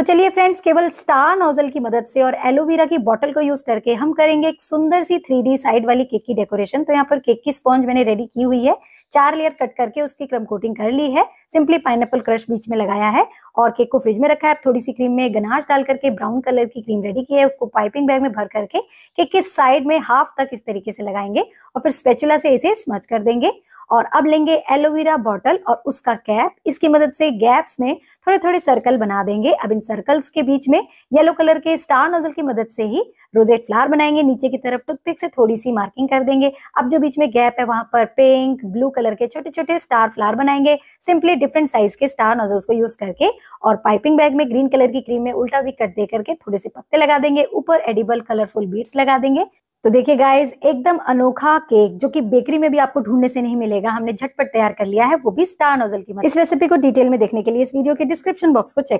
तो चलिए फ्रेंड्स केवल स्टार नोजल की मदद से और एलोवेरा की बॉटल को यूज करके हम करेंगे एक सुंदर सी थ्री साइड वाली केक की डेकोरेशन तो यहाँ पर केक की स्पॉन्ज मैंने रेडी की हुई है चार लेयर कट करके उसकी क्रम कोटिंग कर ली है सिंपली पाइन क्रश बीच में लगाया है और केक को फ्रिज में रखा है थोड़ी सी क्रीम में गनाश डाल करके ब्राउन कलर की क्रीम रेडी की है उसको पाइपिंग बैग में भर करके केक के साइड में हाफ तक इस तरीके से लगाएंगे और फिर स्पेचुला से इसे स्मच कर देंगे और अब लेंगे एलोवेरा बॉटल और उसका कैप इसकी मदद से गैप्स में थोड़े थोड़े सर्कल बना देंगे अब इन सर्कल्स के बीच में येलो कलर के स्टार नोजल की मदद से ही रोजेट फ्लावर बनाएंगे नीचे की तरफ टूथपिक से थोड़ी सी मार्किंग कर देंगे अब जो बीच में गैप है वहां पर पिंक ब्लू कलर के छोटे छोटे स्टार फ्लावर बनाएंगे सिंपली डिफरेंट साइज के स्टार नोजल्स को यूज करके और पाइपिंग बैग में ग्रीन कलर की क्रीम में उल्टा भी कट दे करके थोड़े से पत्ते लगा देंगे ऊपर एडिबल कलरफुल बीड्स लगा देंगे तो देखिए गाइज एकदम अनोखा केक जो कि बेकरी में भी आपको ढूंढने से नहीं मिलेगा हमने झटपट तैयार कर लिया है वो भी स्टार नोजल की मदद इस रेसिपी को डिटेल में देखने के लिए इस वीडियो के डिस्क्रिप्शन बॉक्स को चेक